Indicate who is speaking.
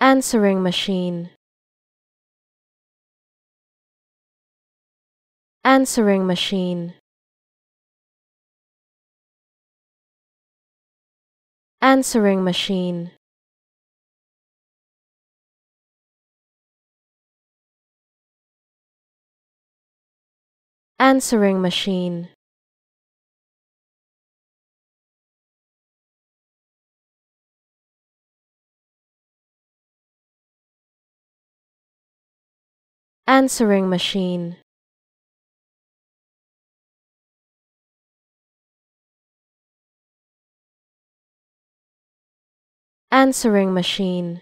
Speaker 1: Answering machine. Answering machine. Answering machine. Answering machine. Answering machine. Answering machine.